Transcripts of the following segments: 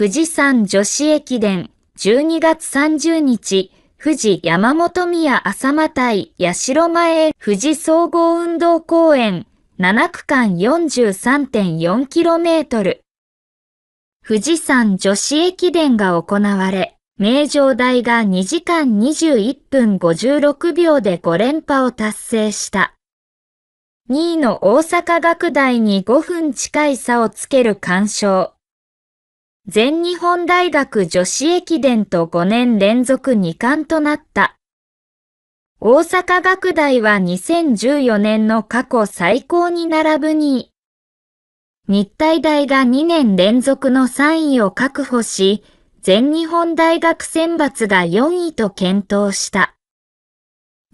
富士山女子駅伝、12月30日、富士山本宮浅間対八代前富士総合運動公園、7区間 43.4km。富士山女子駅伝が行われ、名城大が2時間21分56秒で5連覇を達成した。2位の大阪学大に5分近い差をつける干渉。全日本大学女子駅伝と5年連続2冠となった。大阪学大は2014年の過去最高に並ぶ2位。日体大が2年連続の3位を確保し、全日本大学選抜が4位と検討した。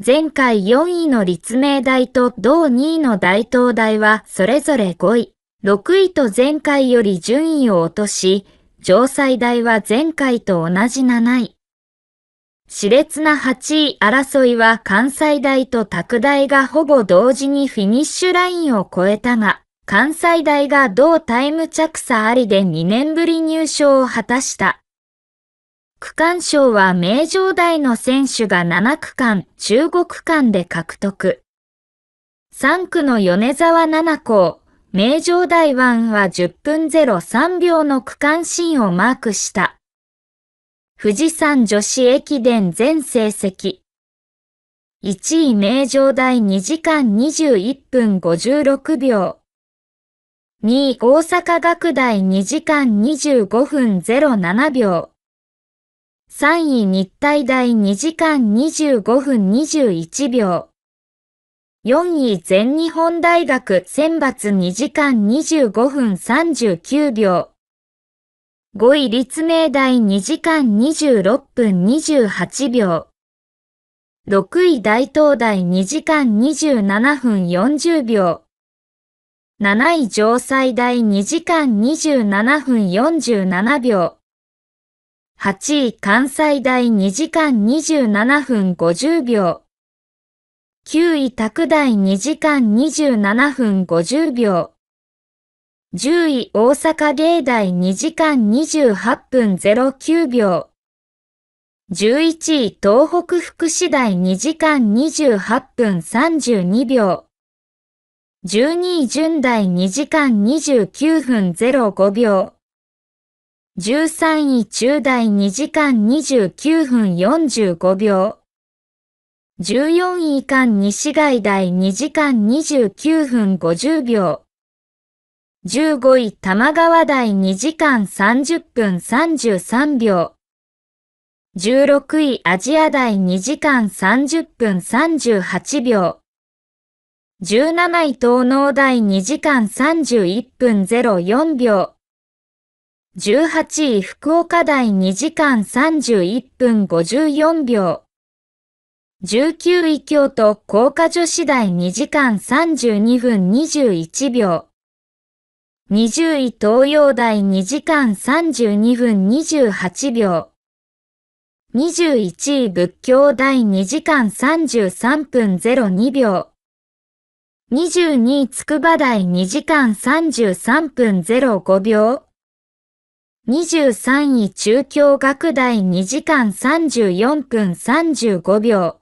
前回4位の立命大と同2位の大東大はそれぞれ5位、6位と前回より順位を落とし、城西大は前回と同じ7位。熾烈な8位争いは関西大と拓大がほぼ同時にフィニッシュラインを超えたが、関西大が同タイム着差ありで2年ぶり入賞を果たした。区間賞は名城大の選手が7区間、中国区間で獲得。3区の米沢七校、名城台湾は10分03秒の区間新をマークした。富士山女子駅伝全成績。1位名城大2時間21分56秒。2位大阪学大2時間25分07秒。3位日体大2時間25分21秒。4位全日本大学選抜2時間25分39秒。5位立命大2時間26分28秒。6位大東大2時間27分40秒。7位城西大2時間27分47秒。8位関西大2時間27分50秒。9位拓大2時間27分50秒。10位大阪芸大2時間28分09秒。11位東北福祉大2時間28分32秒。12位順大2時間29分05秒。13位中大2時間29分45秒。14位以下西外大2時間29分50秒。15位玉川大2時間30分33秒。16位アジア大2時間30分38秒。17位東農大2時間31分04秒。18位福岡大2時間31分54秒。19位京都高科女子大2時間32分21秒。20位東洋大2時間32分28秒。21位仏教大2時間33分02秒。22位筑波大2時間33分05秒。23位中京学大2時間34分35秒。